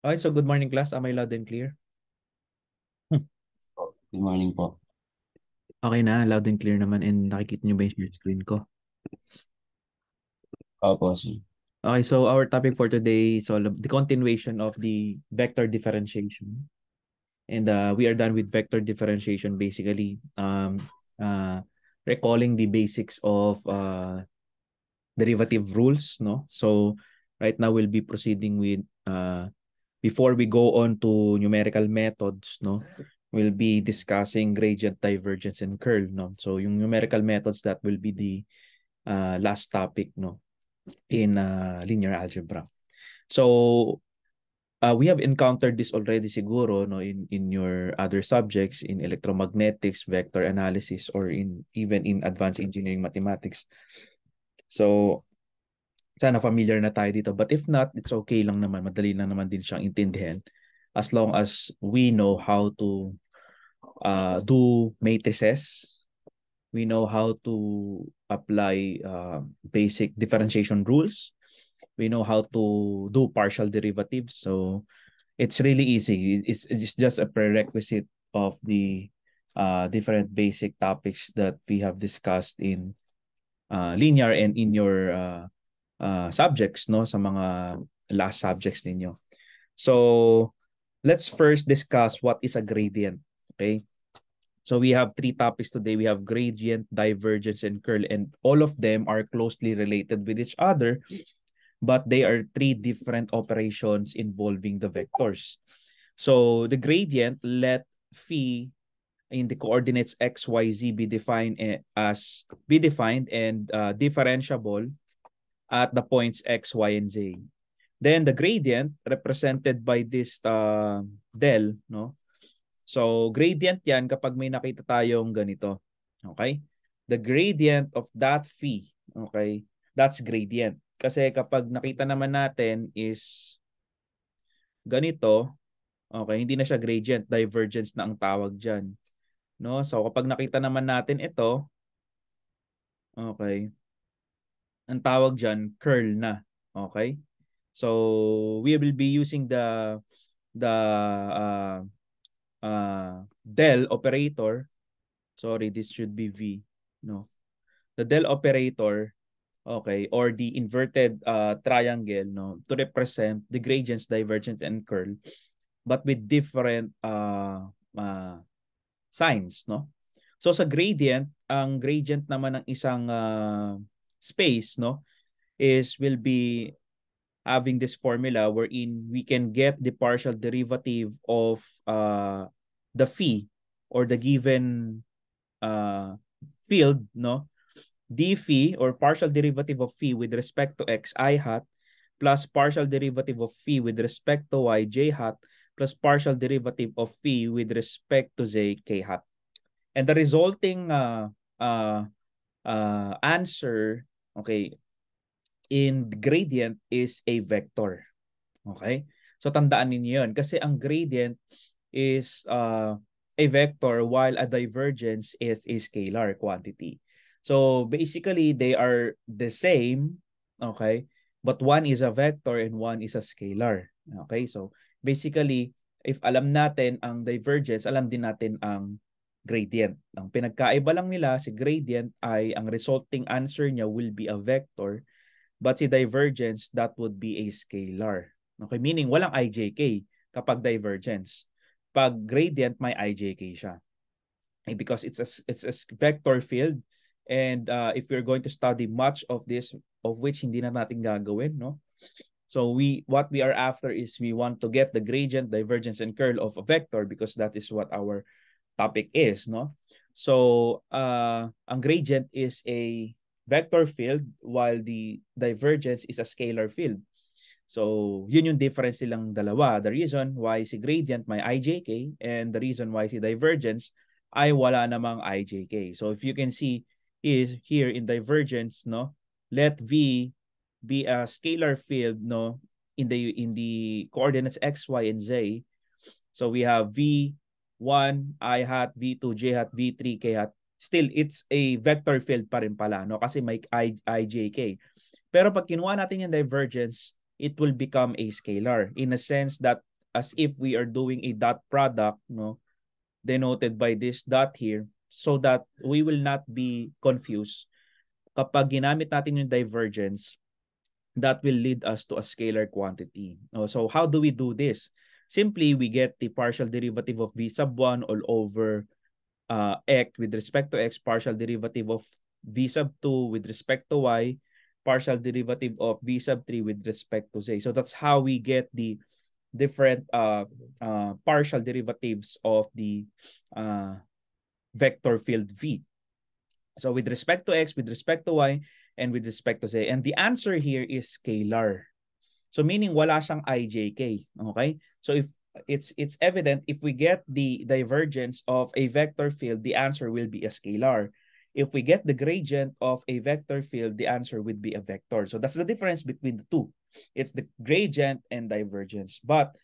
Okay, so good morning class. Am I loud and clear? Oh, good morning po. Okay na, loud and clear naman and nakikita niyo ba yung share screen ko? Opo, sir. Okay, so our topic for today is all of the continuation of the vector differentiation. And uh, we are done with vector differentiation basically um, uh, recalling the basics of uh, derivative rules. no So right now we'll be proceeding with uh, before we go on to numerical methods, no, we'll be discussing gradient divergence and curl, no. So yung numerical methods that will be the uh, last topic, no, in uh, linear algebra. So uh, we have encountered this already siguro no in in your other subjects in electromagnetics, vector analysis or in even in advanced engineering mathematics. So sana familiar na tayo dito. But if not, it's okay lang naman. Madali lang naman din siyang intindihin. as long as we know how to uh, do matrices. We know how to apply uh, basic differentiation rules. We know how to do partial derivatives. So it's really easy. It's, it's just a prerequisite of the uh, different basic topics that we have discussed in uh, linear and in your uh, uh, subjects no sa mga last subjects ninyo. So, let's first discuss what is a gradient, okay? So we have three topics today. We have gradient, divergence, and curl, and all of them are closely related with each other, but they are three different operations involving the vectors. So the gradient, let phi in the coordinates x, y, z be defined eh, as be defined and uh, differentiable at the points x, y, and z. Then the gradient represented by this uh, del, no? So gradient 'yan kapag may nakita tayong ganito. Okay? The gradient of that phi, okay? That's gradient. Kasi kapag nakita naman natin is ganito, okay, hindi na siya gradient, divergence na ang tawag diyan. No? So kapag nakita naman natin ito, okay, ang tawag diyan curl na. Okay? So, we will be using the the uh, uh, del operator. Sorry, this should be V. No. The del operator, okay, or the inverted uh, triangle, no, to represent the gradients, divergence, and curl, but with different uh, uh, signs, no? So sa gradient, ang gradient naman ng isang uh, space no is will be having this formula wherein we can get the partial derivative of uh the phi or the given uh field no d phi or partial derivative of phi with respect to x i hat plus partial derivative of phi with respect to y j hat plus partial derivative of phi with respect to z k hat and the resulting uh uh uh answer Okay? And gradient is a vector. Okay? So tandaan ninyo 'yon Kasi ang gradient is uh, a vector while a divergence is a scalar quantity. So basically, they are the same, okay? But one is a vector and one is a scalar. Okay? So basically, if alam natin ang divergence, alam din natin ang gradient. Ang pinagkaiba lang nila, si gradient ay ang resulting answer niya will be a vector but si divergence that would be a scalar. Okay, meaning walang ijk kapag divergence. Pag gradient may ijk siya. Okay, eh, because it's a it's a vector field and uh, if we're going to study much of this of which hindi na natin gagawin, no? So we what we are after is we want to get the gradient, divergence and curl of a vector because that is what our topic is, no? So, uh, ang gradient is a vector field while the divergence is a scalar field. So, yun yung difference silang dalawa. The reason why si gradient may IJK and the reason why si divergence ay wala namang IJK. So, if you can see is here in divergence, no? Let V be a scalar field, no? In the in the coordinates x, y, and z. So we have V 1, I hat, V2, J hat, V3, K hat, still it's a vector field pa rin pala, no? Kasi may I, I, J, K. Pero pag kinuha natin yung divergence, it will become a scalar in a sense that as if we are doing a dot product, no? Denoted by this dot here so that we will not be confused kapag ginamit natin yung divergence that will lead us to a scalar quantity. So how do we do this? Simply, we get the partial derivative of v sub 1 all over uh, x with respect to x, partial derivative of v sub 2 with respect to y, partial derivative of v sub 3 with respect to z. So that's how we get the different uh, uh, partial derivatives of the uh, vector field v. So with respect to x, with respect to y, and with respect to z. And the answer here is scalar. So meaning wala siyang IJK. Okay? So if it's it's evident if we get the divergence of a vector field, the answer will be a scalar. If we get the gradient of a vector field, the answer would be a vector. So that's the difference between the two. It's the gradient and divergence. But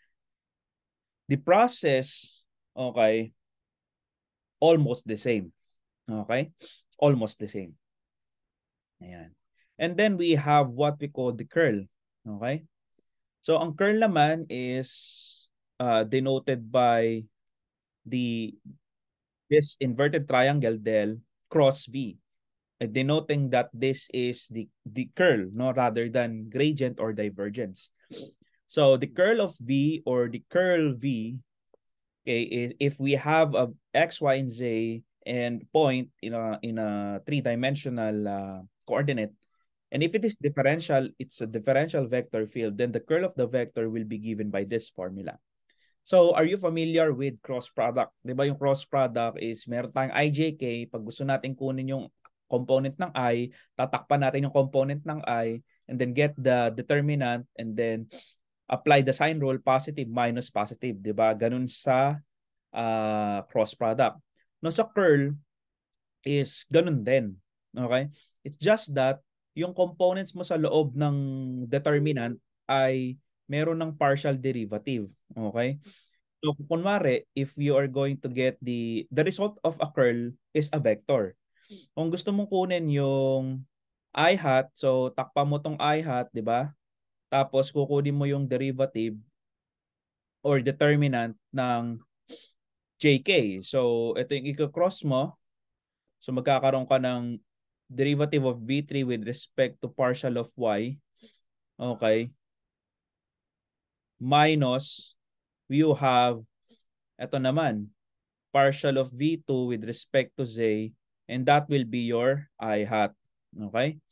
the process, okay, almost the same. Okay? Almost the same. Ayan. And then we have what we call the curl. Okay? So ang curl naman is uh, denoted by the this inverted triangle del cross V, denoting that this is the, the curl no rather than gradient or divergence. So the curl of V or the curl V, okay, if we have a x, y, and z and point in a in a three-dimensional uh, coordinate, And if it is differential, it's a differential vector field, then the curl of the vector will be given by this formula. So are you familiar with cross product? Di ba yung cross product is meron tayong ijk, pag gusto natin kunin yung component ng i, tatakpan natin yung component ng i, and then get the determinant, and then apply the sign rule, positive minus positive. Di ba? Ganun sa uh, cross product. No, sa curl is ganun din. Okay? It's just that yung components mo sa loob ng determinant ay meron ng partial derivative. Okay? So, kunwari, if you are going to get the, the result of a curl is a vector. Kung gusto mong kunin yung i hat, so takpa mo tong i hat, di ba? Tapos kukunin mo yung derivative or determinant ng JK. So, ito yung i-cross mo. So, magkakaroon ka ng derivative of v3 with respect to partial of y, okay, minus you have, eto naman, partial of v2 with respect to z, and that will be your i hat. Okay?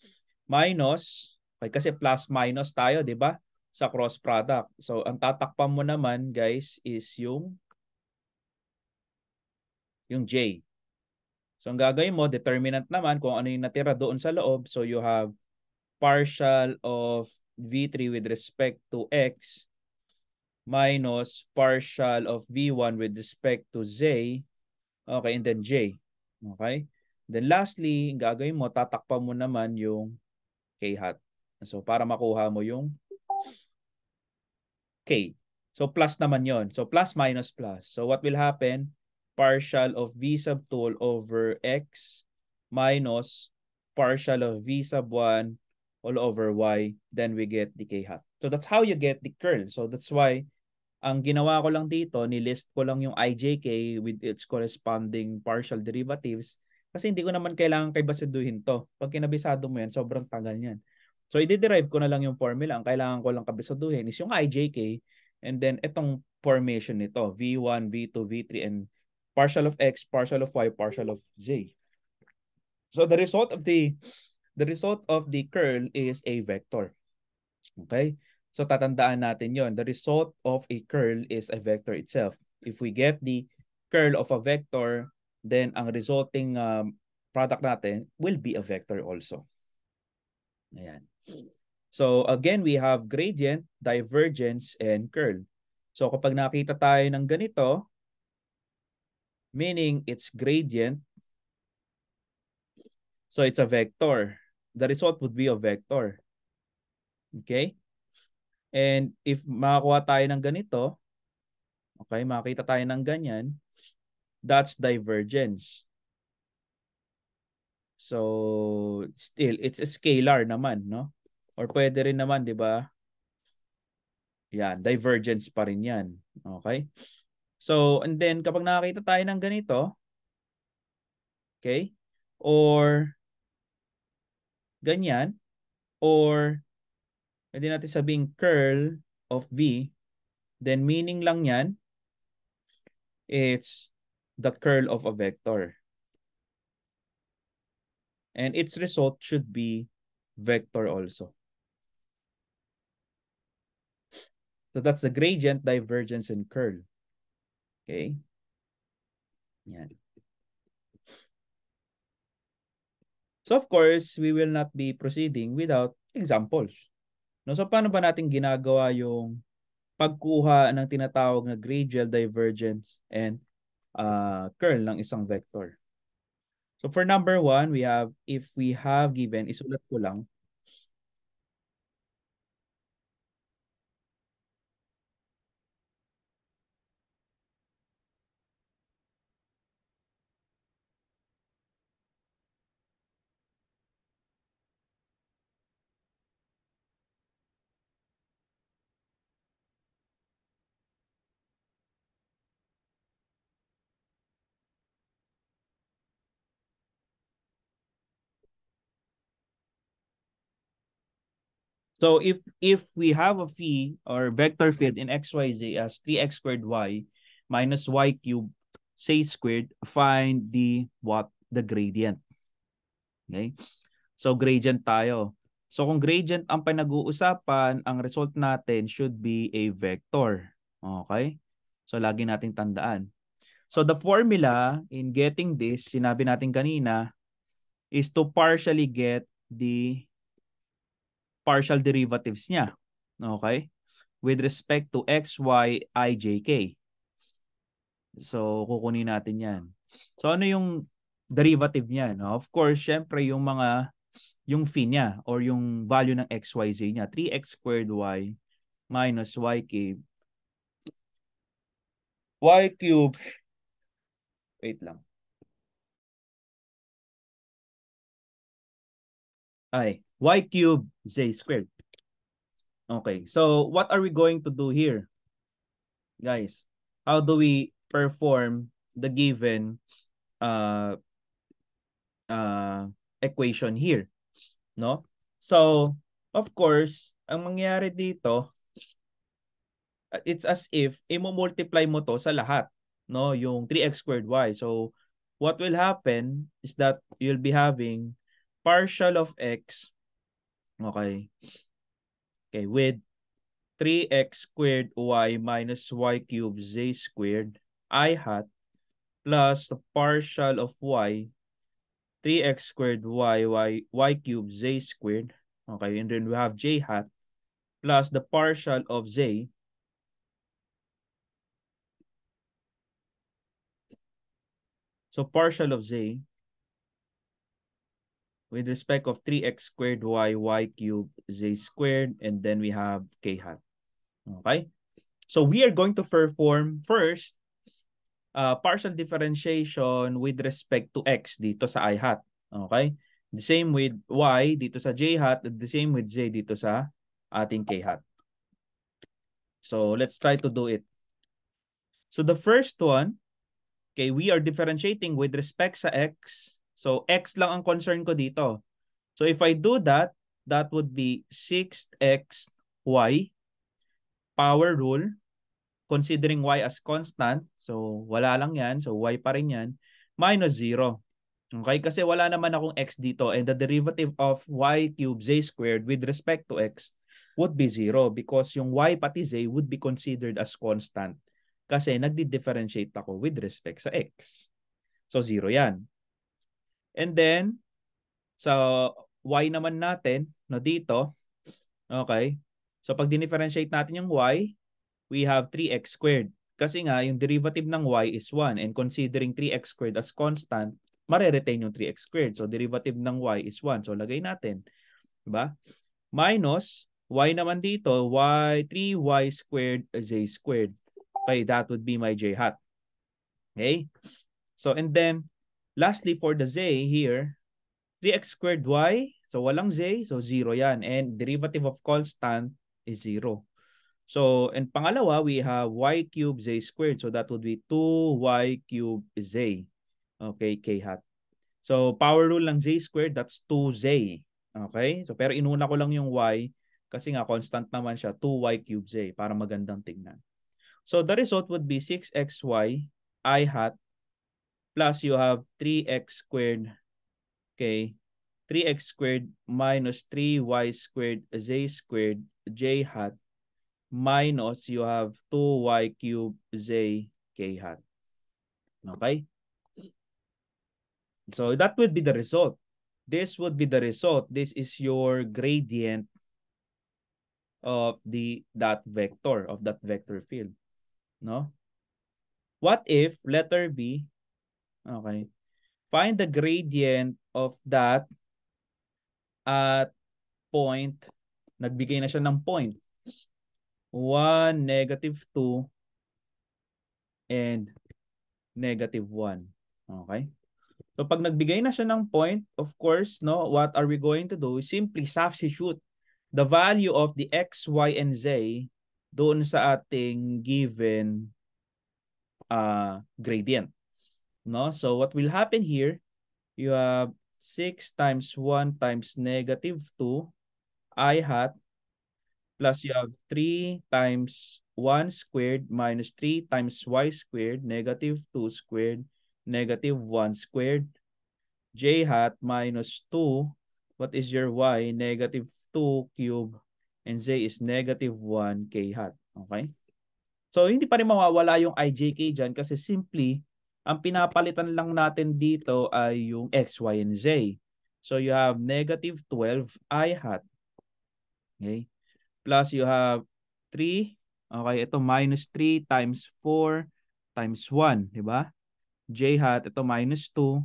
Minus, okay, kasi plus minus tayo, di ba? Sa cross product. So, ang tatakpan mo naman, guys, is yung yung J. So ang gagawin mo, determinant naman kung ano yung natira doon sa loob. So you have partial of V3 with respect to X minus partial of V1 with respect to Z. Okay, and then J. Okay? Then lastly, gagawin mo, tatakpan mo naman yung K-hat. So para makuha mo yung K. So plus naman yon So plus minus plus. So what will happen? partial of v sub 2 over x minus partial of v sub 1 all over y, then we get the k hat. So that's how you get the curl. So that's why ang ginawa ko lang dito, nilist ko lang yung ijk with its corresponding partial derivatives kasi hindi ko naman kailangan kaybasaduhin to. Pag kinabisado mo yan, sobrang tagal yan. So i-derive ko na lang yung formula. Ang kailangan ko lang kabisaduhin is yung ijk and then itong formation nito, v1, v2, v3, and partial of x, partial of y, partial of z. So the result of the the result of the curl is a vector. Okay? So tatandaan natin 'yon. The result of a curl is a vector itself. If we get the curl of a vector, then ang resulting um, product natin will be a vector also. Ayan. So again, we have gradient, divergence, and curl. So kapag nakita tayo ng ganito, meaning its gradient. So it's a vector. The result would be a vector. Okay? And if makakuha tayo ng ganito, okay, makita tayo ng ganyan, that's divergence. So, still, it's a scalar naman, no? Or pwede rin naman, di ba? Yan, divergence pa rin yan. Okay? So, and then kapag nakakita tayo ng ganito, okay, or ganyan, or pwede natin sabing curl of V, then meaning lang yan, it's the curl of a vector. And its result should be vector also. So that's the gradient, divergence, and curl. Okay? Yan. So of course, we will not be proceeding without examples. No, so paano ba natin ginagawa yung pagkuha ng tinatawag na gradient divergence and uh, curl ng isang vector? So for number one, we have if we have given, isulat ko lang So if if we have a phi or vector field in xyz as 3x squared y minus y cubed say squared, find the what? The gradient. Okay? So gradient tayo. So kung gradient ang pinag-uusapan, ang result natin should be a vector. Okay? So lagi nating tandaan. So the formula in getting this, sinabi natin kanina, is to partially get the partial derivatives niya. Okay? With respect to x, y, i, j, k. So, kukunin natin yan. So, ano yung derivative niya? No? Of course, syempre yung mga, yung phi niya or yung value ng x, y, z niya. 3x squared y minus y cube. y cube. Wait lang. Ay, y cubed z squared. Okay, so what are we going to do here? Guys, how do we perform the given uh, uh, equation here? No? So, of course, ang mangyari dito, it's as if imo multiply mo to sa lahat, no? Yung 3x squared y. So, what will happen is that you'll be having partial of x Okay. Okay, with 3x squared y minus y cubed z squared i hat plus the partial of y 3x squared y y y cubed z squared okay and then we have j hat plus the partial of z so partial of z with respect of 3x squared y, y cubed, z squared, and then we have k hat. Okay? So we are going to perform first uh, partial differentiation with respect to x dito sa i hat. Okay? The same with y dito sa j hat, the same with z dito sa ating k hat. So let's try to do it. So the first one, okay, we are differentiating with respect sa x So x lang ang concern ko dito. So if I do that, that would be 6xy power rule considering y as constant. So wala lang yan. So y pa rin yan. Minus 0. Okay? Kasi wala naman akong x dito and the derivative of y cubed z squared with respect to x would be 0 because yung y pati z would be considered as constant kasi nagdi-differentiate ako with respect sa x. So 0 yan. And then, sa so, y naman natin, no, dito, okay, so pag dinifferentiate natin yung y, we have 3x squared. Kasi nga, yung derivative ng y is 1 and considering 3x squared as constant, mareretain yung 3x squared. So derivative ng y is 1. So lagay natin, diba? Minus, y naman dito, y, 3y squared is a squared. Okay, that would be my j hat. Okay? So and then, Lastly, for the z here, 3x squared y, so walang z, so zero yan. And derivative of constant is zero So, and pangalawa, we have y cubed z squared. So that would be 2y cubed z. Okay, k hat. So, power rule lang z squared, that's 2z. Okay? So, pero inuna ko lang yung y kasi nga constant naman siya, 2y cubed z para magandang tingnan So, the result would be 6xy i hat plus you have 3x squared, okay, 3x squared minus 3y squared z squared j hat minus you have 2y cubed z k hat. Okay? So that would be the result. This would be the result. This is your gradient of the that vector of that vector field. No? What if letter B Okay. Find the gradient of that at point. Nagbigay na siya ng point. 1, negative 2, and negative 1. Okay? So pag nagbigay na siya ng point, of course, no, what are we going to do? We Simply substitute the value of the x, y, and z doon sa ating given uh, gradient. No? So what will happen here, you have 6 times 1 times negative 2 i hat plus you have 3 times 1 squared minus 3 times y squared negative 2 squared negative 1 squared j hat minus 2 what is your y negative 2 cube and z is negative 1 k hat okay so hindi pa rin mawawala yung ijk diyan kasi simply ang pinapalitan lang natin dito ay yung x, y, and z. So you have negative 12 i hat. Okay? Plus you have 3. Okay, ito minus 3 times 4 times 1. Diba? j hat, ito minus 2.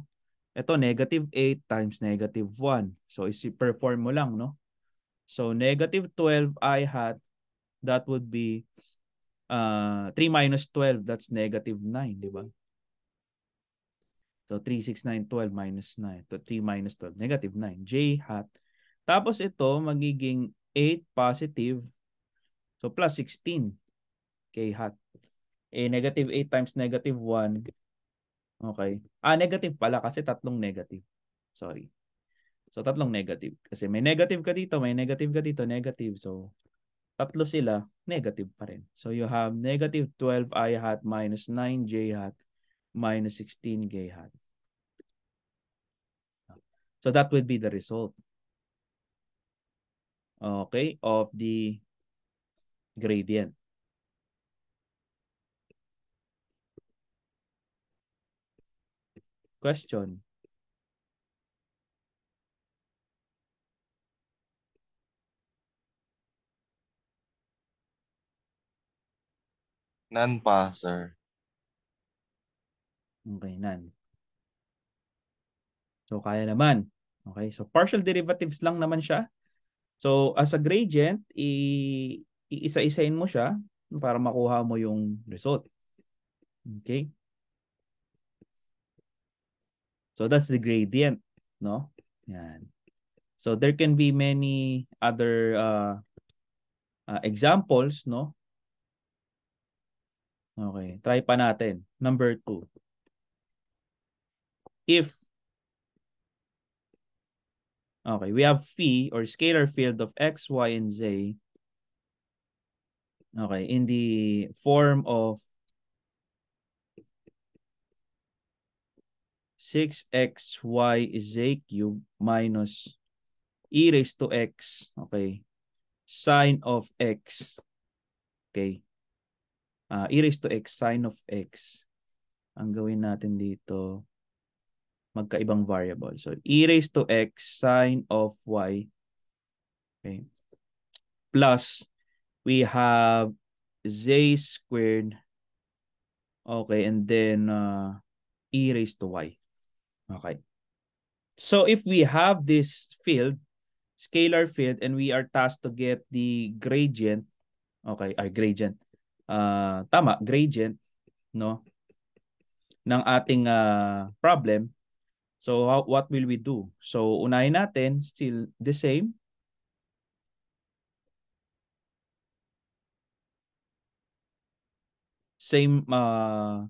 Ito negative 8 times negative 1. So isi-perform mo lang, no? So negative 12 i hat, that would be uh, 3 minus 12, that's negative 9, di ba? So 3, 6, 9, 12 minus 9. To 3 minus 12. Negative 9. J hat. Tapos ito magiging 8 positive. So plus 16. K hat. Eh negative 8 times negative 1. Okay. Ah, negative pala kasi tatlong negative. Sorry. So tatlong negative. Kasi may negative ka dito, may negative ka dito, negative. So tatlo sila, negative pa rin. So you have negative 12i hat minus 9j hat minus 16j hat. So that would be the result. Okay, of the gradient. Question. None pa, sir. Okay, none. So kaya naman. Okay? So partial derivatives lang naman siya. So as a gradient, i- iisa-isain mo siya para makuha mo yung result. Okay? So that's the gradient, no? Yan. So there can be many other uh, uh, examples, no? Okay, try pa natin. Number two. If Okay, we have phi or scalar field of x, y, and z. Okay, in the form of 6xy is a cube minus e raised to x, okay, sine of x, okay, uh, e raised to x, sine of x. Ang gawin natin dito, magkaibang variable. So, e raised to x sine of y. Okay. Plus, we have z squared. Okay, and then uh, e raised to y. Okay. So, if we have this field, scalar field, and we are tasked to get the gradient, okay, ay gradient, uh, tama, gradient, no, ng ating uh, problem, So how, what will we do? So unahin natin, still the same. Same uh,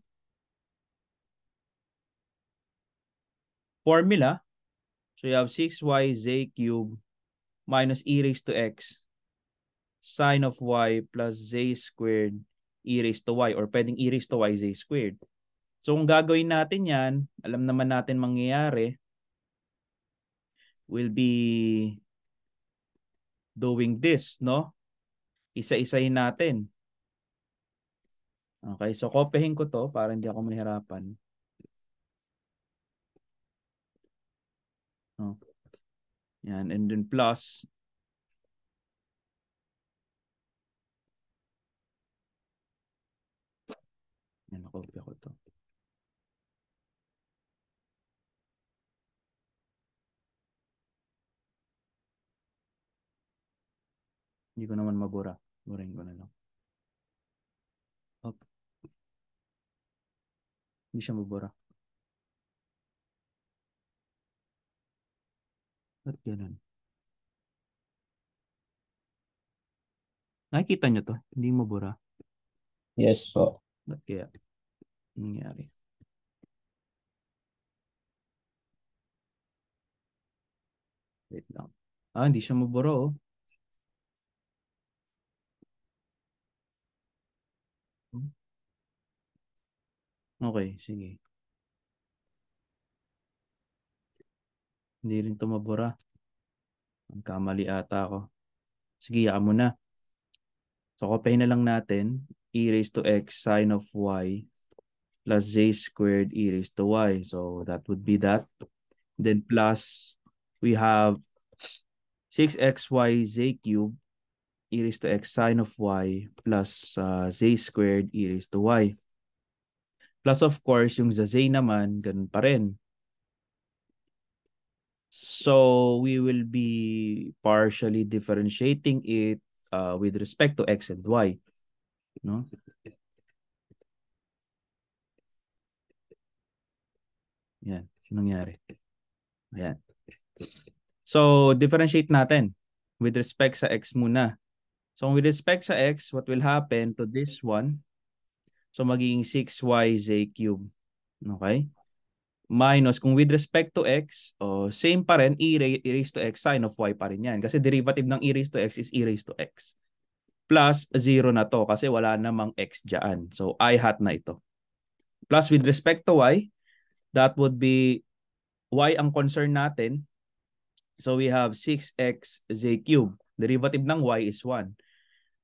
formula. So you have 6y z cube minus e raised to x sine of y plus z squared e raised to y or pending e raised to y z squared. So kung gagawin natin yan, alam naman natin mangyayari, will be doing this, no? Isa-isahin natin. Okay, so kopyahin ko to para hindi ako mahirapan. Oh. Yan, and then plus. Yan, nakopya ko to. Hindi ko naman mabura. Burahin ko na lang. Up. Hindi siya mabura. Ba't ganun? Nakikita niyo to? Hindi mabura. Yes po. Ba't kaya? Nangyari. Wait lang. Ah, hindi siya mabura oh. Okay, sige. Hindi rin tumabura. Nagkamali ata ako. Sige, yaan mo na. So, copy na lang natin. e raised to x sine of y plus z squared e raised to y. So, that would be that. Then plus, we have 6xy z cubed e raised to x sine of y plus uh, z squared e raised to y. Plus of course, yung Zazay naman, ganun pa rin. So we will be partially differentiating it uh, with respect to X and Y. No? Yan. Anong nangyari? Ayan. So, differentiate natin with respect sa X muna. So, with respect sa X, what will happen to this one So magiging 6yz cube. Okay? Minus, kung with respect to x, oh, same pa rin, e, e raised to x sine of y pa rin yan. Kasi derivative ng e raised to x is e raised to x. Plus 0 na to kasi wala namang x dyan. So i hat na ito. Plus with respect to y, that would be y ang concern natin. So we have 6x z cube. Derivative ng y is 1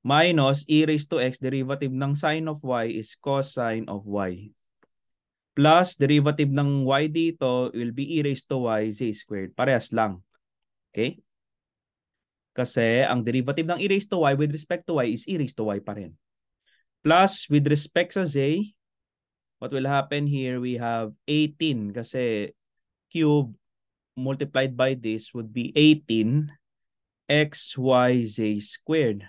minus e raised to x derivative ng sine of y is cosine of y. Plus derivative ng y dito will be e raised to y z squared. Parehas lang. Okay? Kasi ang derivative ng e raised to y with respect to y is e raised to y pa rin. Plus with respect sa z, what will happen here, we have 18 kasi cube multiplied by this would be 18 xyz squared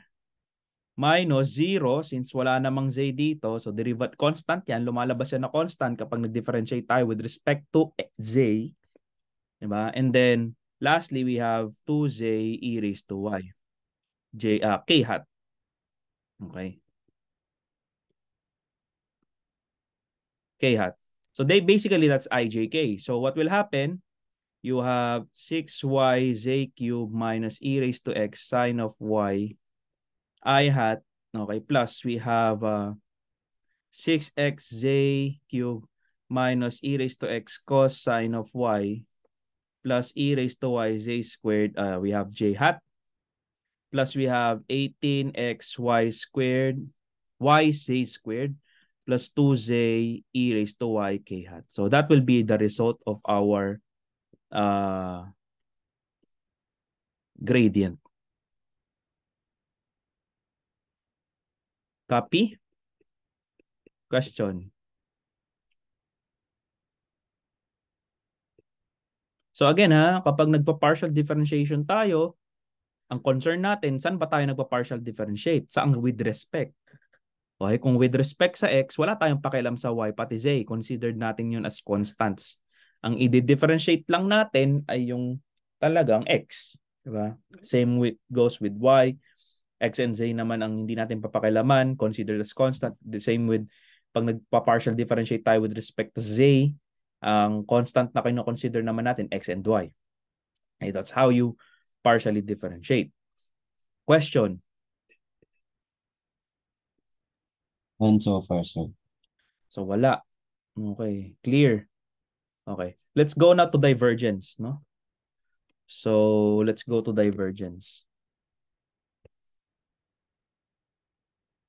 minus 0 since wala namang z dito. So derivative constant yan. Lumalabas yan na constant kapag nag-differentiate tayo with respect to z. Diba? And then lastly, we have 2z e raised to y. J, uh, k hat. Okay. K hat. So they basically that's ijk. So what will happen? You have 6 y z cube minus e raised to x sine of y i hat. Okay, plus we have uh, 6 z cube minus e raised to x cosine of y plus e raised to y z squared. Uh, we have j hat. Plus we have 18xy squared yz squared plus 2z e raised to y k hat. So that will be the result of our uh, gradient. Copy? Question. So again ha, kapag nagpa-partial differentiation tayo, ang concern natin, saan ba tayo nagpa-partial differentiate? Sa ang with respect. Okay, kung with respect sa x, wala tayong pakialam sa y pati z. Considered natin yun as constants. Ang i-differentiate lang natin ay yung talagang x. Diba? Same with, goes with y, X and Z naman ang hindi natin papakilaman, consider as constant. The same with pag nagpa-partial differentiate tayo with respect to Z, ang constant na kino-consider naman natin, X and Y. Okay, that's how you partially differentiate. Question? And so far, sir. So wala. Okay, clear. Okay, let's go now to divergence, no? So let's go to divergence.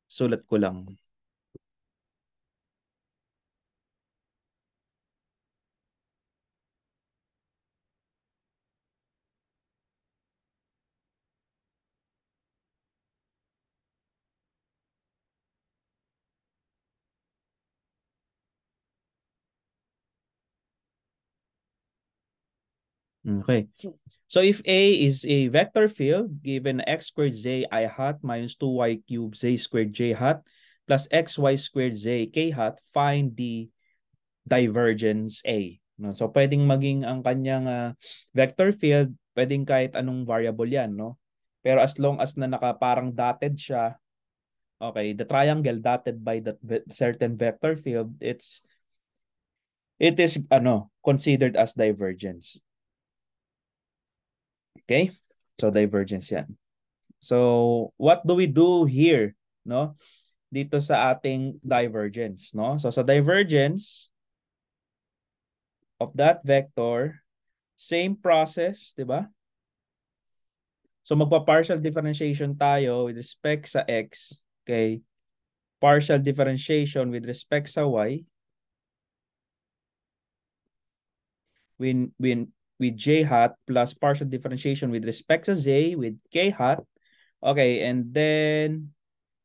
sulat ko lang. Okay. So if A is a vector field given x squared j i hat minus 2y cubed z squared j hat plus xy squared j k hat, find the divergence A. No? So pwedeng maging ang kanyang uh, vector field, pwedeng kahit anong variable yan. No? Pero as long as na nakaparang dotted siya, okay, the triangle dotted by that certain vector field, it's it is ano considered as divergence. Okay? So divergence yan. So what do we do here, no? Dito sa ating divergence, no? So sa divergence of that vector, same process, 'di ba? So magpa-partial differentiation tayo with respect sa x, okay? Partial differentiation with respect sa y. When when with j hat plus partial differentiation with respect to z with k hat. Okay, and then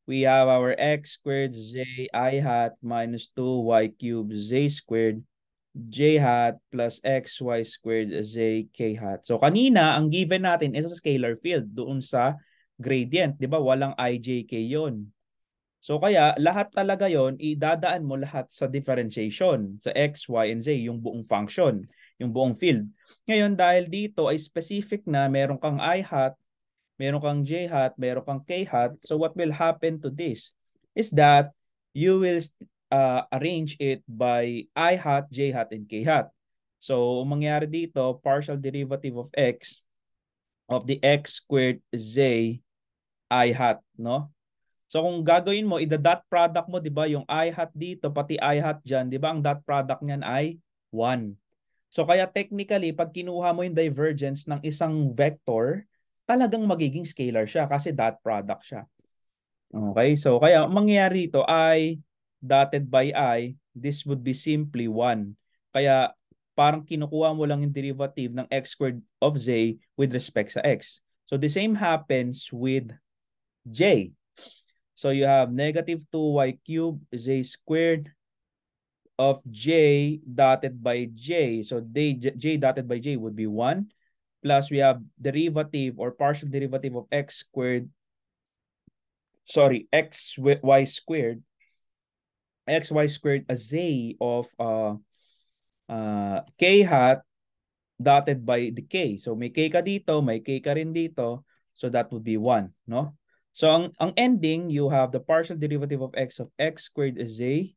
we have our x squared z i hat minus 2y cubed z squared j hat plus x y squared z k hat. So kanina, ang given natin is a scalar field doon sa gradient. Di ba? Walang i, j, k yun. So kaya lahat talaga yon idadaan mo lahat sa differentiation, sa x, y, and z, yung buong function yung buong field. Ngayon, dahil dito ay specific na meron kang i-hat, meron kang j-hat, meron kang k-hat. So what will happen to this is that you will uh, arrange it by i-hat, j-hat, and k-hat. So mangyari dito, partial derivative of x of the x squared z i hat, no? So kung gagawin mo, ida-dot product mo, 'di ba, yung i hat dito pati i hat diyan, 'di ba? Ang dot product niyan ay 1. So kaya technically, pag kinuha mo yung divergence ng isang vector, talagang magiging scalar siya kasi dot product siya. Okay, so kaya mangyayari ito i dotted by i, this would be simply 1. Kaya parang kinukuha mo lang yung derivative ng x squared of j with respect sa x. So the same happens with j. So you have negative 2y cubed, j squared of j dotted by j. So j j dotted by j would be 1. Plus we have derivative or partial derivative of x squared. Sorry, x y squared. x y squared as a of uh, uh, k hat dotted by the k. So may k ka dito, may k ka rin dito. So that would be 1. No? So ang, ang ending, you have the partial derivative of x of x squared is a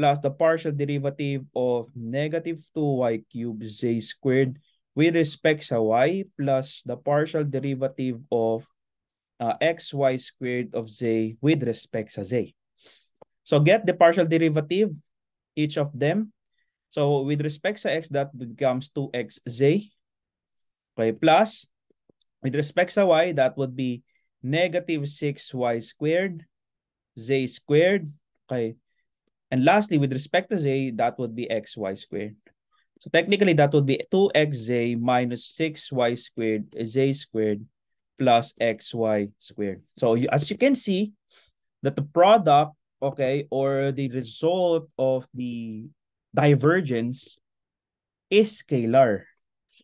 plus the partial derivative of negative 2y cubed z squared with respect sa y plus the partial derivative of uh, xy squared of z with respect sa z. So get the partial derivative, each of them. So with respect sa x, that becomes 2xz. Okay, plus with respect sa y, that would be negative 6y squared, z squared. Okay, and lastly, with respect to z, that would be xy squared. So technically, that would be 2xz minus 6y squared z squared plus xy squared. So you, as you can see, that the product, okay, or the result of the divergence is scalar.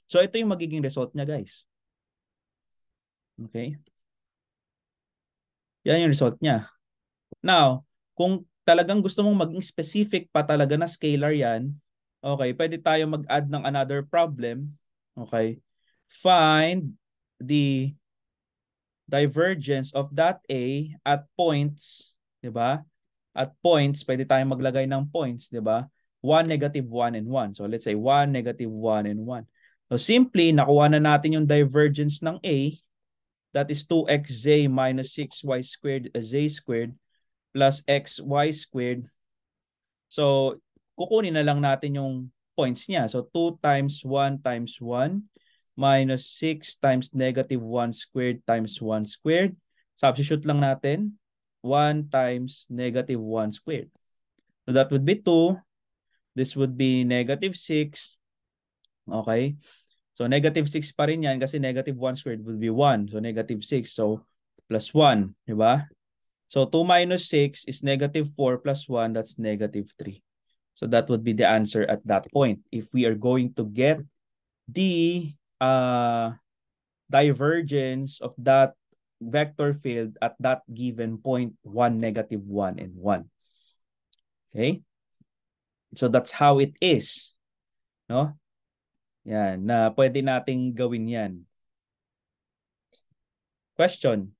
So ito yung magiging result niya, guys. Okay? Yan yung result niya. Now, kung talagang gusto mong maging specific pa talaga na scalar yan, okay, pwede tayo mag-add ng another problem. Okay. Find the divergence of that A at points, 'di ba? At points, pwede tayong maglagay ng points, 'di ba? 1 negative 1 and 1. So let's say 1 negative 1 and 1. So simply nakuha na natin yung divergence ng A that is 2 xz minus 6y squared z uh, squared plus xy squared. So, kukunin na lang natin yung points niya. So, 2 times 1 times 1 minus 6 times negative 1 squared times 1 squared. Substitute lang natin. 1 times negative 1 squared. So, that would be 2. This would be negative 6. Okay. So, negative 6 pa rin yan kasi negative 1 squared would be 1. So, negative 6. So, plus 1. Diba? So 2 minus 6 is negative 4 plus 1, that's negative 3. So that would be the answer at that point. If we are going to get the uh, divergence of that vector field at that given point, 1, negative 1, and 1. Okay? So that's how it is. No? Yan, na pwede nating gawin yan. Question.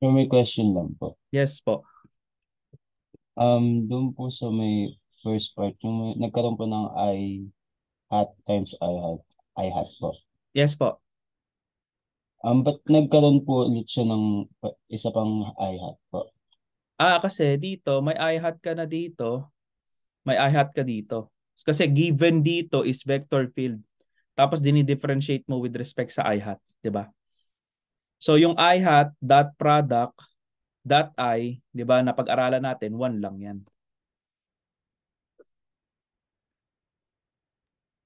So may question lang po. Yes po. Um, doon po sa may first part, yung may, nagkaroon po ng I hat times I hat, I hat po. Yes po. Um, but nagkaroon po ulit siya ng isa pang I hat po. Ah, kasi dito, may I hat ka na dito, may I hat ka dito. Kasi given dito is vector field. Tapos dinidifferentiate mo with respect sa I hat, di ba? So yung ihat.product.i, 'di ba, na pag-aralan natin, one lang 'yan.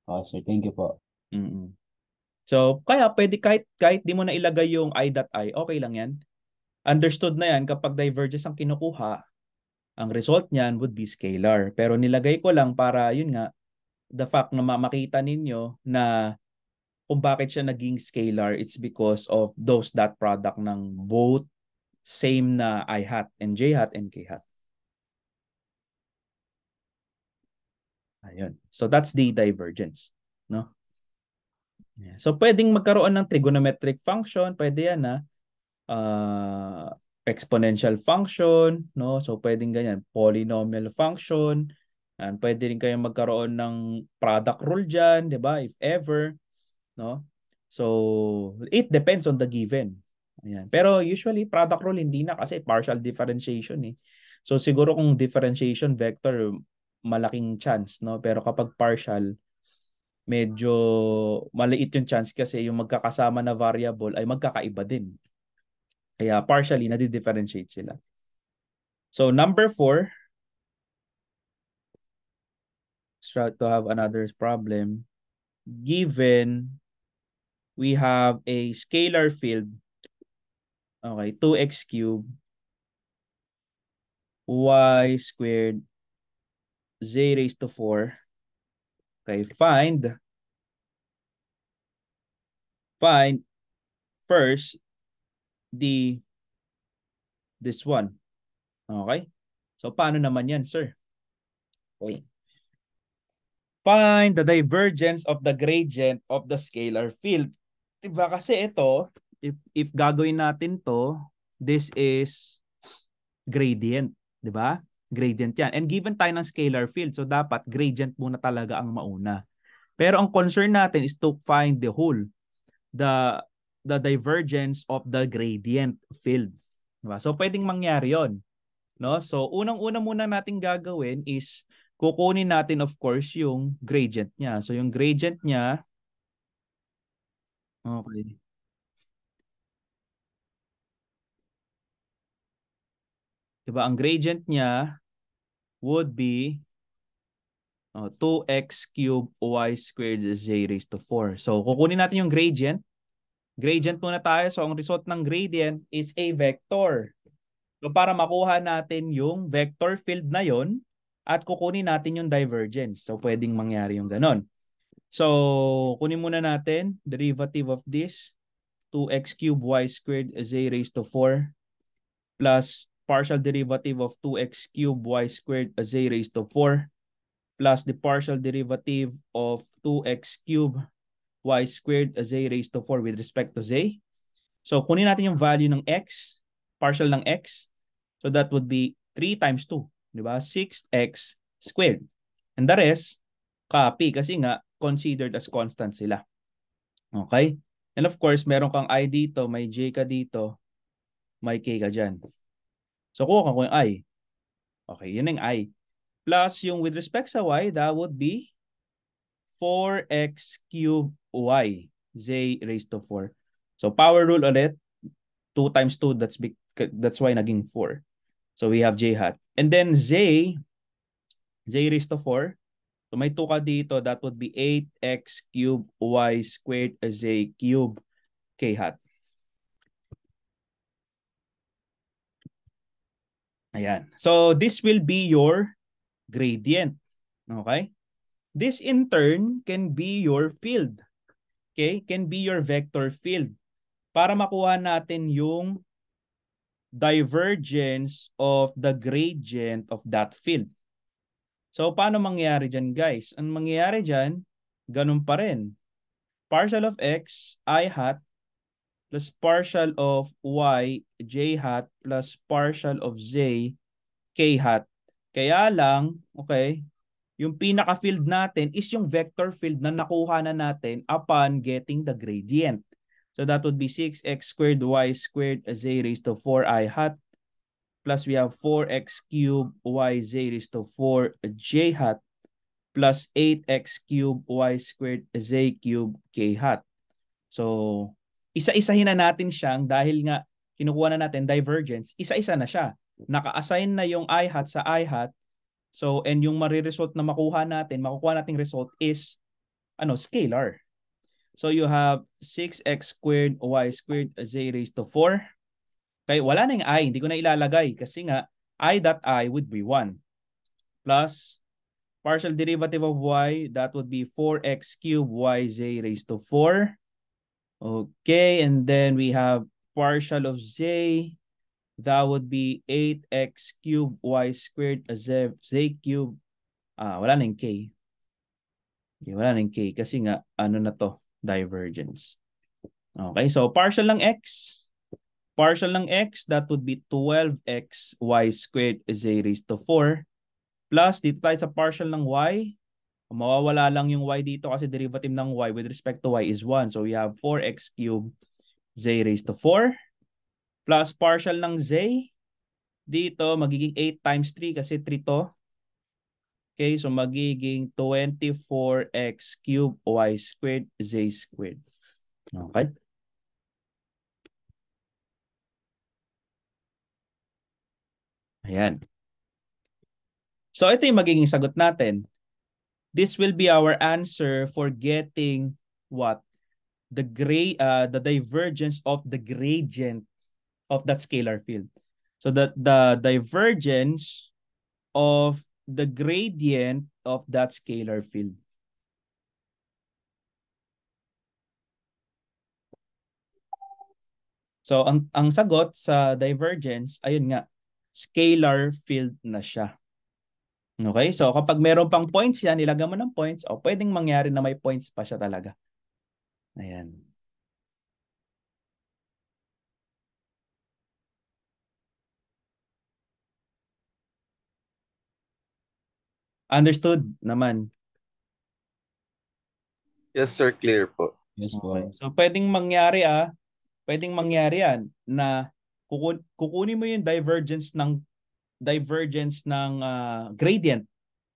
Ah, sir, thank you po. Mm-mm. So, kaya pwede kahit kahit di mo na ilagay yung i.i, okay lang 'yan. Understood na 'yan kapag diverges ang kinukuha, ang result niyan would be scalar. Pero nilagay ko lang para yun nga the fact na makita ninyo na kung bakit siya naging scalar, it's because of those dot product ng both same na i hat and j hat and k hat. Ayun. So that's the divergence, no? Yeah. So pwedeng magkaroon ng trigonometric function, pwede yan na uh, ah, exponential function, no? So pwedeng ganyan, polynomial function, and pwede rin kayong magkaroon ng product rule diyan, 'di ba? If ever no? So, it depends on the given. Ayan. Pero usually, product rule hindi na kasi partial differentiation eh. So, siguro kung differentiation vector, malaking chance, no? Pero kapag partial, medyo maliit yung chance kasi yung magkakasama na variable ay magkakaiba din. Kaya partially, nadi-differentiate sila. So, number four, let's try to have another problem. Given we have a scalar field. Okay, 2x cubed y squared z raised to 4. Okay, find find first the this one. Okay? So paano naman 'yan, sir? Okay. Find the divergence of the gradient of the scalar field. Diba? Kasi ito, if, if gagawin natin to, this is gradient. di ba? Gradient yan. And given tayo ng scalar field, so dapat gradient muna talaga ang mauna. Pero ang concern natin is to find the whole, the the divergence of the gradient field. Diba? So pwedeng mangyari yon no so unang-una muna nating gagawin is kukunin natin of course yung gradient niya so yung gradient niya Okay. Diba, ang gradient niya would be uh, 2x cubed y squared is raised to 4. So, kukunin natin yung gradient. Gradient muna tayo. So, ang result ng gradient is a vector. So, para makuha natin yung vector field na yon at kukunin natin yung divergence. So, pwedeng mangyari yung ganon. So, kunin muna natin derivative of this. 2x cubed y squared is a raised to 4 plus partial derivative of 2x cubed y squared is a raised to 4 plus the partial derivative of 2x cubed y squared is a raised to 4 with respect to z. So, kunin natin yung value ng x, partial ng x. So, that would be 3 times 2, di ba? 6x squared. And the rest, copy kasi nga, considered as constant sila. Okay? And of course, meron kang i dito, may j ka dito, may k ka dyan. So kuha ka ko yung i. Okay, yun yung i. Plus yung with respect sa y, that would be 4x cube y. z raised to 4. So power rule ulit, 2 times 2, that's, that's why naging 4. So we have j hat. And then z, z raised to 4, So may 2 ka dito, that would be 8x cubed y squared is a cube k hat. Ayan. So this will be your gradient. Okay? This in turn can be your field. Okay? Can be your vector field. Para makuha natin yung divergence of the gradient of that field. So paano mangyayari dyan guys? Ang mangyayari dyan, ganun pa rin. Partial of x, i hat, plus partial of y, j hat, plus partial of z, k hat. Kaya lang, okay, yung pinaka-field natin is yung vector field na nakuha na natin upon getting the gradient. So that would be 6x squared y squared z raised to 4i hat plus we have 4x cubed yz raised to 4 j hat plus 8x cubed y squared z cubed k hat. So, isa-isahin na natin siyang dahil nga kinukuha na natin divergence, isa-isa na siya. Naka-assign na yung i hat sa i hat. So, and yung mare-result na makuha natin, makukuha nating result is ano, scalar. So, you have 6x squared y squared z raised to 4 kaya wala na yung i, hindi ko na ilalagay kasi nga i dot i would be 1 plus partial derivative of y, that would be 4x cubed yz raised to 4. Okay, and then we have partial of z, that would be 8x cubed y squared uh, z, z cubed. Ah, wala na yung k. Okay, wala na yung k kasi nga, ano na to, divergence. Okay, so partial lang x, partial ng x, that would be 12xy squared is a raised to 4. Plus, dito tayo sa partial ng y, mawawala lang yung y dito kasi derivative ng y with respect to y is 1. So we have 4x cubed z raised to 4 plus partial ng z. Dito, magiging 8 times 3 kasi 3 to. Okay, so magiging 24x cubed y squared z squared. Okay. Ayan. So ito yung magiging sagot natin. This will be our answer for getting what? The gray uh, the divergence of the gradient of that scalar field. So the, the divergence of the gradient of that scalar field. So ang ang sagot sa divergence ayun nga scalar field na siya. Okay? So kapag meron pang points yan, ilagay mo ng points, o pwedeng mangyari na may points pa siya talaga. Ayan. Understood naman. Yes sir, clear po. Yes po. So pwedeng mangyari ah, pwedeng mangyari yan na kukun, kukunin mo yung divergence ng divergence ng uh, gradient.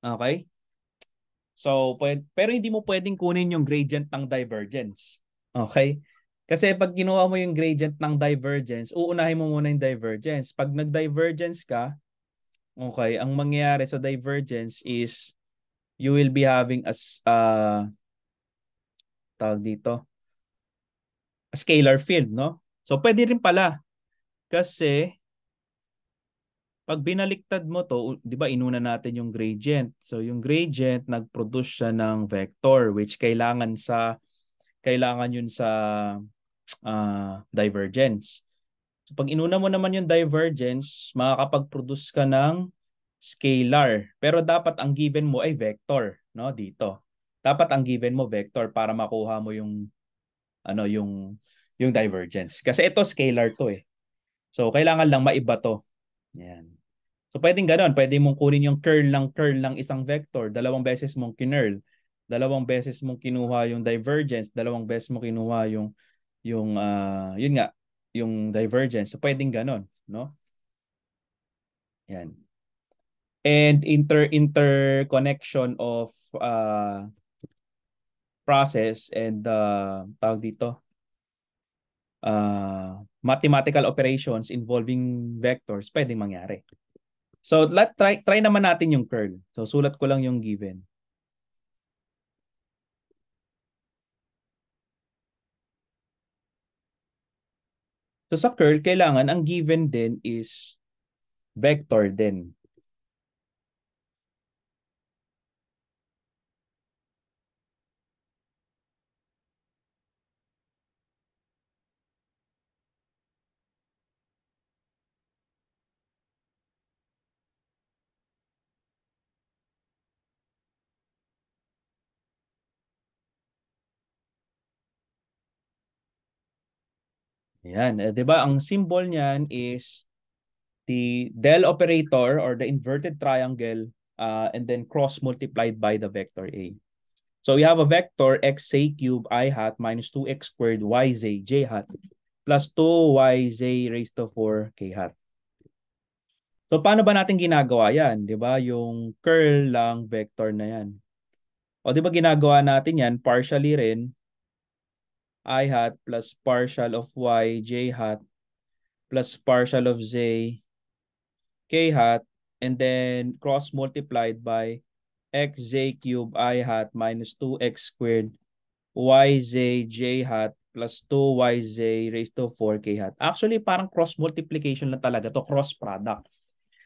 Okay? So, pwede, pero hindi mo pwedeng kunin yung gradient ng divergence. Okay? Kasi pag ginawa mo yung gradient ng divergence, uunahin mo muna yung divergence. Pag nag-divergence ka, okay, ang mangyayari sa divergence is you will be having a uh, tawag dito, a scalar field, no? So, pwede rin pala kasi pag binaliktad mo to, 'di ba inuna natin yung gradient. So yung gradient nag-produce siya ng vector which kailangan sa kailangan yun sa uh, divergence. So pag inuna mo naman yung divergence, makakapag-produce ka ng scalar. Pero dapat ang given mo ay vector, no? Dito. Dapat ang given mo vector para makuha mo yung ano yung yung divergence. Kasi ito scalar to eh. So, kailangan lang maiba to. Yan. So, pwedeng ganun. Pwede mong kunin yung curl ng curl ng isang vector. Dalawang beses mong kinurl. Dalawang beses mong kinuha yung divergence. Dalawang beses mong kinuha yung, yung uh, yun nga, yung divergence. So, pwedeng ganun. No? Yan. And inter interconnection of uh, process and uh, tawag dito, uh, mathematical operations involving vectors pwedeng mangyari. So let try try naman natin yung curl. So sulat ko lang yung given. So sa curl kailangan ang given din is vector din. Yan, eh, 'di ba? Ang symbol niyan is the del operator or the inverted triangle uh, and then cross multiplied by the vector A. So we have a vector x a cube i hat minus 2x squared z j hat plus 2yz raised to 4 k hat. So paano ba natin ginagawa 'yan, 'di ba? Yung curl lang vector na 'yan. O 'di ba ginagawa natin 'yan partially rin i hat plus partial of y j hat plus partial of z k hat and then cross multiplied by x z cube i hat minus 2x squared y z j hat plus 2 y z raised to 4k hat. Actually, parang cross multiplication na talaga to, cross product.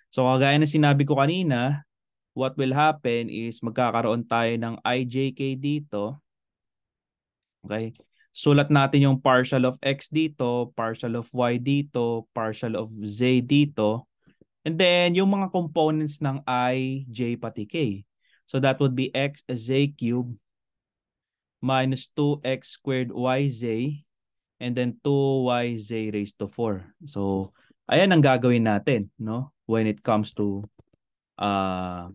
So kagaya na sinabi ko kanina, what will happen is magkakaroon tayo ng ijk dito. Okay? sulat natin yung partial of x dito, partial of y dito, partial of z dito. And then, yung mga components ng i, j, pati k. So that would be x, z cube minus 2x squared yz and then 2yz raised to 4. So, ayan ang gagawin natin, no? When it comes to uh,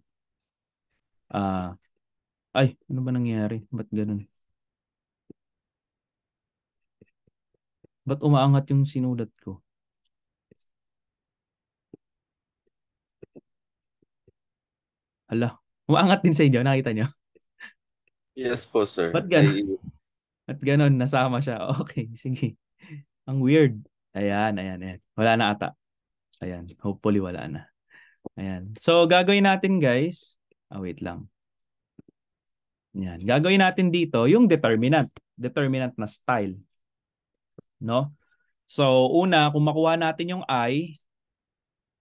uh, ay, ano ba nangyari? Ba't ganun? Ba't umaangat yung sinulat ko? Hala. umaangat din sa inyo, nakita niyo? Yes po, sir. Ba't ganun? I... At ganun, nasama siya. Okay, sige. Ang weird. Ayan, ayan, ayan. Wala na ata. Ayan, hopefully wala na. Ayan. So, gagawin natin guys. Ah, oh, wait lang. Ayan. Gagawin natin dito yung determinant. Determinant na style no? So, una, kung makuha natin yung i,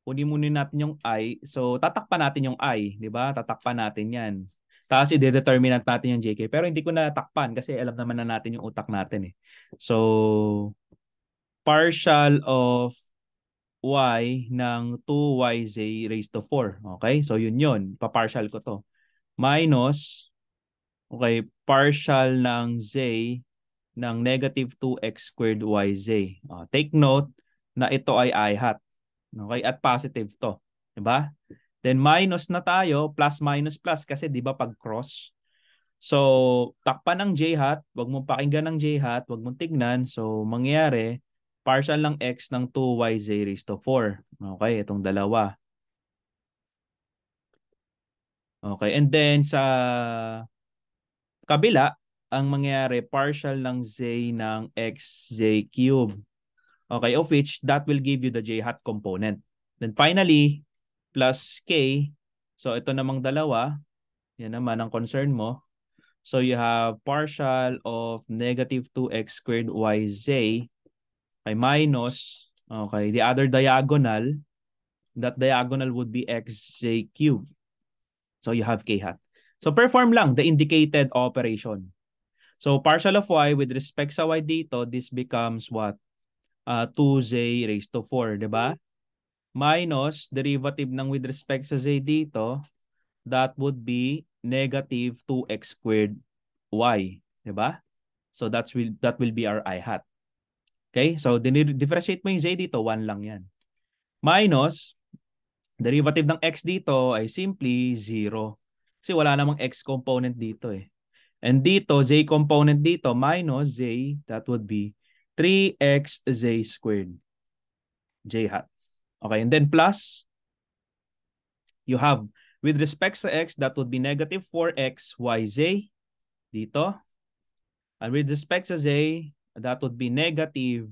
kunin muna natin yung i. So, tatakpan natin yung i, di ba? Tatakpan natin yan. Tapos i-determinant natin yung JK. Pero hindi ko na takpan kasi alam naman na natin yung utak natin eh. So, partial of y ng 2yz raised to 4. Okay? So, yun yun. Pa-partial ko to. Minus, okay, partial ng z ng negative 2x squared yz. Uh, ah, take note na ito ay i hat. Okay? At positive to. Diba? Then minus na tayo, plus minus plus kasi 'di ba pag cross. So takpan ng j hat, 'wag mo pakinggan ng j hat, 'wag mong tignan. So mangyayari partial ng x ng 2yz raised to 4. Okay, itong dalawa. Okay, and then sa kabila ang mangyayari partial ng z ng xz cube. Okay, of which that will give you the j hat component. Then finally, plus k. So ito namang dalawa, yan naman ang concern mo. So you have partial of negative 2x squared yz okay, minus okay, the other diagonal. That diagonal would be xj cube. So you have k hat. So perform lang the indicated operation. So partial of y with respect sa y dito, this becomes what? Uh, 2z raised to 4, di ba? Mm-hmm. Minus derivative ng with respect sa z dito, that would be negative 2x squared y, di ba? So that's will that will be our i hat. Okay? So differentiate mo yung z dito, 1 lang 'yan. Minus derivative ng x dito ay simply 0. Kasi wala namang x component dito eh. And dito, z component dito, minus z, that would be 3xz squared. j hat. Okay, and then plus, you have, with respect to x, that would be negative 4xyz dito. And with respect to z, that would be negative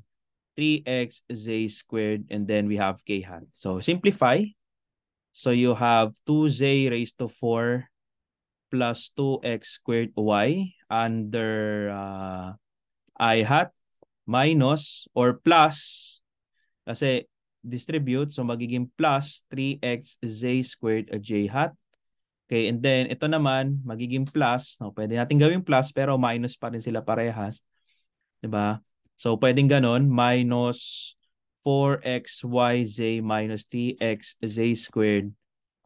3xz squared. And then we have k hat. So simplify. So you have 2z raised to 4 plus 2x squared y under uh, i hat minus or plus kasi distribute so magiging plus 3x z squared j hat. Okay, and then ito naman magiging plus, no, pwede nating gawing plus pero minus pa rin sila parehas. 'Di ba? So pwedeng ganon, minus 4xyz minus 3xz squared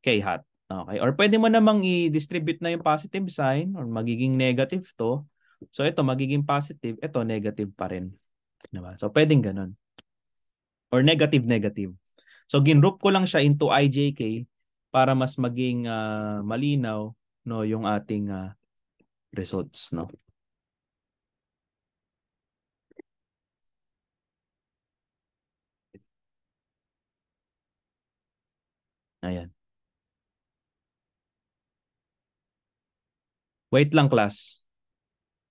k hat. Okay. Or pwede mo namang i-distribute na yung positive sign or magiging negative to. So ito magiging positive, ito negative pa rin. Diba? So pwedeng ganun. Or negative-negative. So ginroup ko lang siya into IJK para mas maging uh, malinaw no yung ating uh, results no. Ayan. Wait lang class.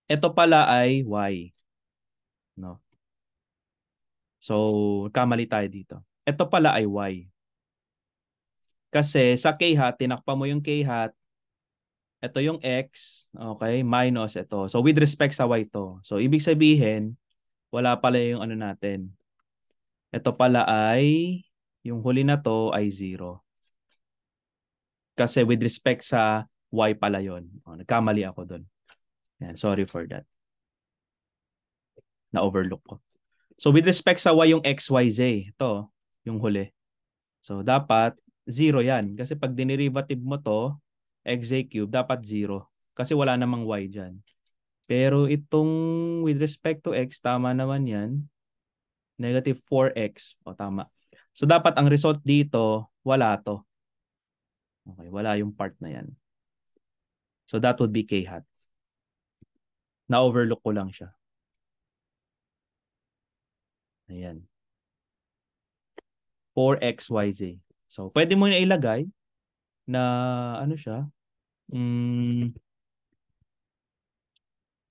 Ito pala ay y. No. So, kamali tayo dito. Ito pala ay y. Kasi sa k hat, tinakpa mo yung k hat. Ito yung x, okay, minus ito. So, with respect sa y to. So, ibig sabihin, wala pala yung ano natin. Ito pala ay, yung huli na to ay 0. Kasi with respect sa why pala yon. Oh, nagkamali ako doon. Yan, sorry for that. Na-overlook ko. So with respect sa why yung XYZ, ito, yung huli. So dapat zero yan. Kasi pag dinerivative mo to, XA cube, dapat zero. Kasi wala namang y dyan. Pero itong with respect to x, tama naman yan. Negative 4x. O tama. So dapat ang result dito, wala to. Okay, wala yung part na yan. So that would be k hat. Na-overlook ko lang siya. Ayan. 4xyz. So pwede mo na ilagay na ano siya? Mm,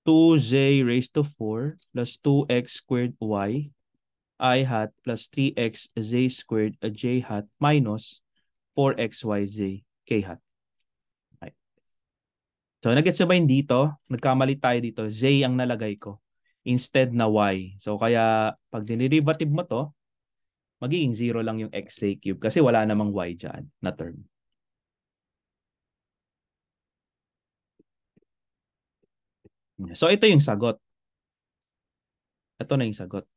2z raised to 4 plus 2x squared y i hat plus 3x z squared j hat minus 4xyz k hat. So, nag-gets ba yun dito? Nagkamali tayo dito. Z ang nalagay ko instead na y. So, kaya pag diniderivative mo to, magiging 0 lang yung xa cube kasi wala namang y dyan na term. So, ito yung sagot. Ito na yung sagot.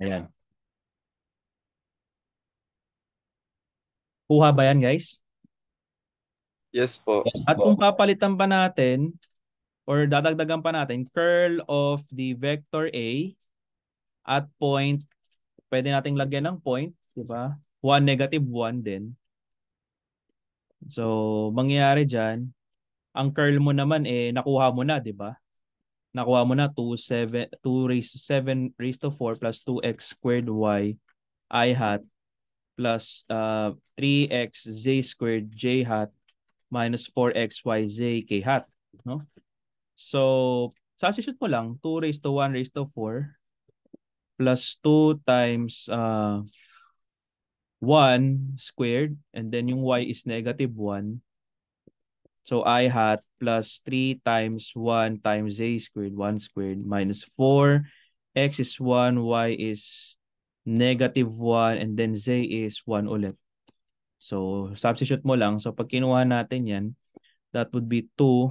Ayan. Kuha ba yan, guys? Yes po. At kung papalitan pa natin or dadagdagan pa natin, curl of the vector A at point, pwede nating lagyan ng point, di ba? 1 negative 1 din. So, mangyayari dyan, ang curl mo naman eh, nakuha mo na, di ba? nakuha mo na 2, 7, 2 raised 7 raised to 4 plus 2x squared y i hat plus uh, 3x z squared j hat minus 4xyz k hat. No? So, substitute mo lang 2 raised to 1 raised to 4 plus 2 times uh, 1 squared and then yung y is negative 1 So i hat plus 3 times 1 times a squared, 1 squared minus 4. X is 1, Y is negative 1, and then Z is 1 ulit. So substitute mo lang. So pag kinuha natin yan, that would be 2.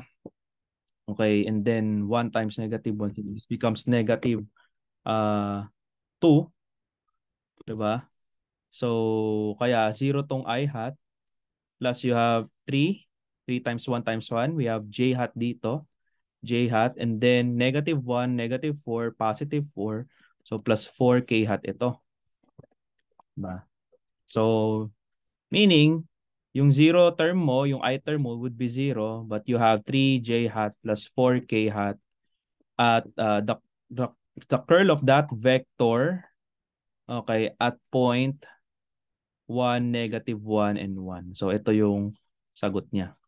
Okay, and then 1 times negative 1 becomes negative uh, 2. Diba? So, kaya 0 tong i hat plus you have 3 3 times 1 times 1. We have j hat dito. j hat. And then negative 1, negative 4, positive 4. So plus 4k hat ito. Diba? So meaning, yung zero term mo, yung i term mo would be zero, but you have 3j hat plus 4k hat at uh, the, the, the curl of that vector okay, at point 1, negative 1, and 1. So ito yung sagot niya.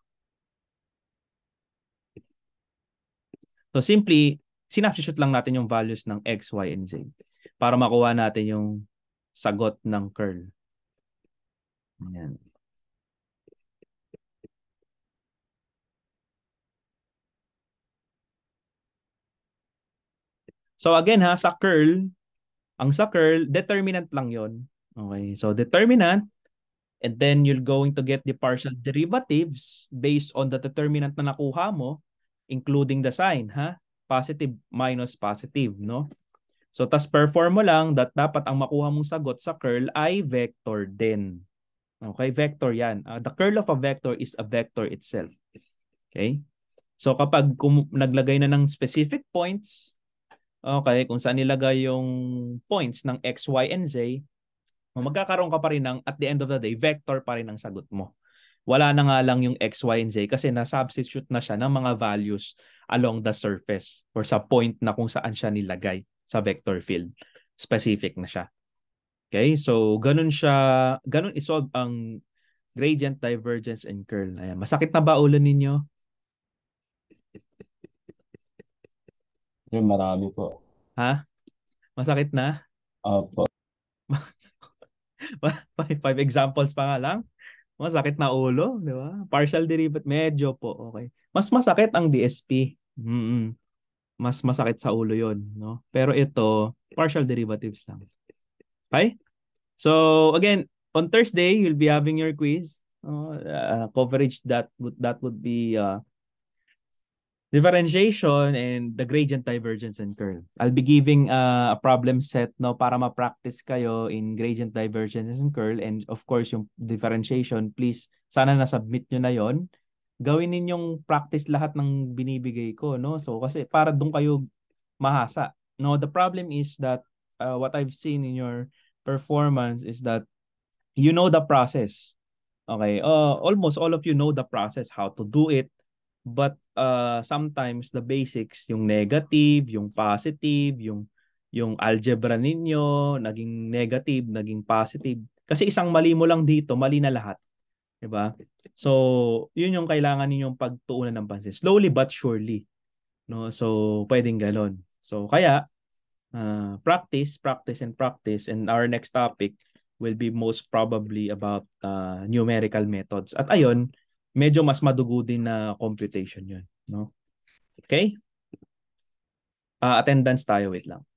So simply, sinapshoot lang natin yung values ng x, y, and z para makuha natin yung sagot ng curl. Ayan. So again ha, sa curl, ang sa curl, determinant lang yon. Okay, so determinant, and then you're going to get the partial derivatives based on the determinant na nakuha mo including the sign, ha? Positive minus positive, no? So, tas perform mo lang that dapat ang makuha mong sagot sa curl ay vector din. Okay, vector yan. Uh, the curl of a vector is a vector itself. Okay? So, kapag kum- naglagay na ng specific points, okay, kung saan nilagay yung points ng x, y, and z, magkakaroon ka pa rin ng, at the end of the day, vector pa rin ang sagot mo wala na nga lang yung X, Y, and Z kasi na-substitute na siya ng mga values along the surface or sa point na kung saan siya nilagay sa vector field. Specific na siya. Okay, so ganun siya, ganun isolve ang gradient, divergence, and curl. Ayan. Masakit na ba ulo ninyo? Yung marami po. Ha? Masakit na? Opo. Uh, five, five examples pa nga lang? Masakit na ulo, di ba? Partial derivative, medyo po, okay. Mas masakit ang DSP. Mm-mm. Mas masakit sa ulo yon no? Pero ito, partial derivatives lang. Okay? So, again, on Thursday, you'll be having your quiz. Oh, uh, coverage that would that would be uh, Differentiation and the gradient divergence and curl. I'll be giving uh, a problem set no para ma-practice kayo in gradient divergence and curl and of course yung differentiation please sana na submit niyo na yon. Gawin ninyong practice lahat ng binibigay ko no. So kasi para doon kayo mahasa. No, the problem is that uh, what I've seen in your performance is that you know the process. Okay, uh, almost all of you know the process how to do it but uh, sometimes the basics, yung negative, yung positive, yung yung algebra ninyo, naging negative, naging positive. Kasi isang mali mo lang dito, mali na lahat. 'Di ba? So, 'yun yung kailangan ninyong pagtuunan ng pansin. Slowly but surely. No? So, pwedeng galon. So, kaya uh, practice, practice and practice and our next topic will be most probably about uh, numerical methods. At ayon, medyo mas madugo din na computation yun. No? Okay? Uh, attendance tayo, wait lang.